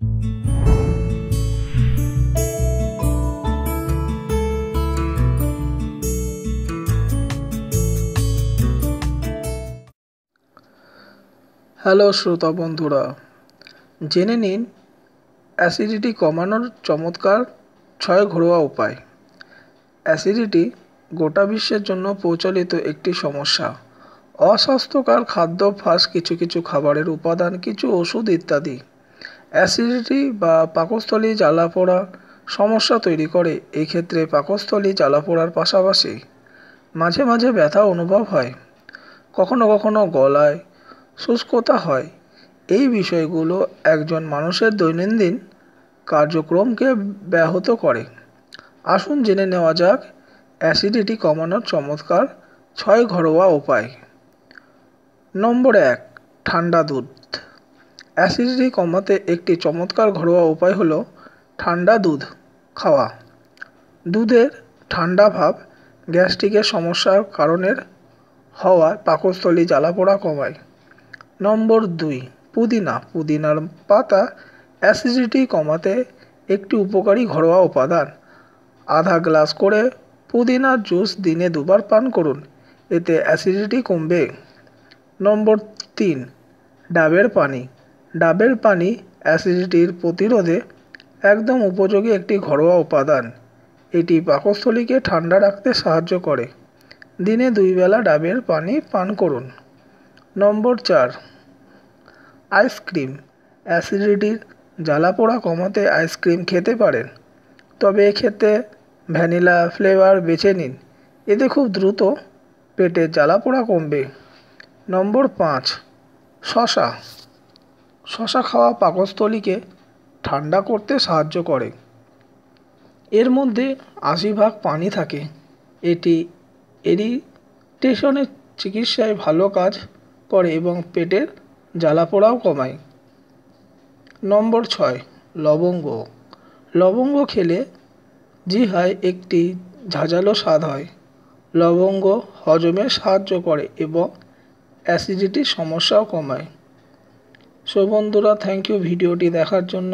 hello শ্রোতা বন্ধুরা জেনে নিন অ্যাসিডিটি কমানোর চমৎকার ছয় ঘরোয়া উপায় অ্যাসিডিটি গোটা বিশ্বের জন্য প্রচলিত একটি সমস্যা অস্বাস্থ্যকর খাদ্যাভ্যাস কিছু কিছু খাবারের উপাদান কিছু ওষুধ ইত্যাদি অ্যাসিডিটি বা পাকস্থলী জ্বালা পোড়া সমস্যা তৈরি করে এই ক্ষেত্রে পাকস্থলী পোড়ার পাশাপাশি মাঝে মাঝে ব্যথা অনুভব হয় কখনো কখনো গলায় শুষ্কতা হয় এই বিষয়গুলো একজন মানুষের দৈনন্দিন কার্যক্রমকে ব্যাহত করে আসুন জেনে নেওয়া যাক অ্যাসিডিটি কমানোর চমৎকার ছয় ঘরোয়া উপায় নম্বর এক ঠান্ডা দুধ অ্যাসিডিটি কমাতে একটি চমৎকার ঘরোয়া উপায় হলো ঠান্ডা দুধ খাওয়া দুধের ঠান্ডা ভাব গ্যাস্ট্রিকের সমস্যার কারণের হওয়া পাকস্থলী জ্বালাপোড়া কমায় নম্বর দুই পুদিনা পুদিনার পাতা অ্যাসিডিটি কমাতে একটি উপকারী ঘরোয়া উপাদান আধা গ্লাস করে পুদিনার জুস দিনে দুবার পান করুন এতে অ্যাসিডিটি কমবে নম্বর তিন ডাবের পানি ডাবের পানি অ্যাসিডিটির প্রতিরোধে একদম উপযোগী একটি ঘরোয়া উপাদান এটি পাকস্থলীকে ঠান্ডা রাখতে সাহায্য করে দিনে দুই বেলা ডাবের পানি পান করুন নম্বর চার আইসক্রিম অ্যাসিডিটির জ্বালা পোড়া কমাতে আইসক্রিম খেতে পারেন তবে এক্ষেত্রে ভ্যানিলা ফ্লেভার বেছে নিন এতে খুব দ্রুত পেটের জ্বালা পোড়া কমবে নম্বর পাঁচ শশা শশা খাওয়া পাকস্থলীকে ঠান্ডা করতে সাহায্য করে এর মধ্যে আশি ভাগ পানি থাকে এটি এরিটেশনের চিকিৎসায় ভালো কাজ করে এবং পেটের জ্বালাপোড়াও কমায় নম্বর ছয় লবঙ্গ লবঙ্গ খেলে জিহায় একটি ঝাঁঝালো স্বাদ হয় লবঙ্গ হজমে সাহায্য করে এবং অ্যাসিডিটির সমস্যাও কমায় সো বন্ধুরা থ্যাংক ইউ ভিডিওটি দেখার জন্য